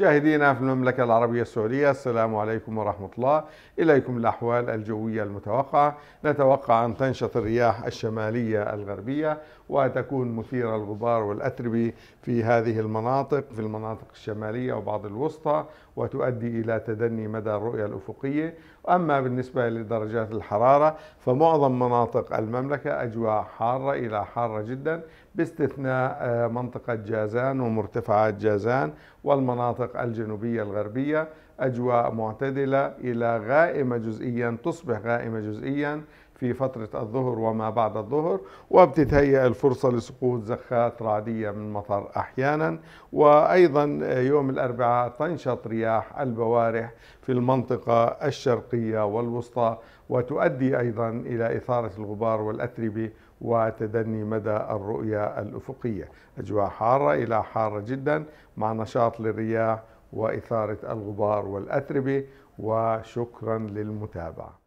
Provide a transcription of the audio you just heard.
مشاهدينا في المملكة العربية السعودية السلام عليكم ورحمة الله إليكم الأحوال الجوية المتوقعة نتوقع أن تنشط الرياح الشمالية الغربية وتكون مثيرة الغبار والأتربة في هذه المناطق في المناطق الشمالية وبعض الوسطى وتؤدي إلى تدني مدى الرؤية الأفقية أما بالنسبة لدرجات الحرارة فمعظم مناطق المملكة أجواء حارة إلى حارة جدا باستثناء آه، منطقة جازان ومرتفعات جازان والمناطق المناطق الجنوبية الغربية أجواء معتدلة إلى غائمة جزئيا تصبح غائمة جزئيا في فترة الظهر وما بعد الظهر وبتتهيأ الفرصة لسقوط زخات رعدية من مطر أحيانا وأيضا يوم الأربعاء تنشط رياح البوارح في المنطقة الشرقية والوسطى وتؤدي أيضا إلى إثارة الغبار والأتربة وتدني مدى الرؤية الأفقية أجواء حارة إلى حارة جدا مع نشاط للرياح وإثارة الغبار والأتربة وشكرا للمتابعة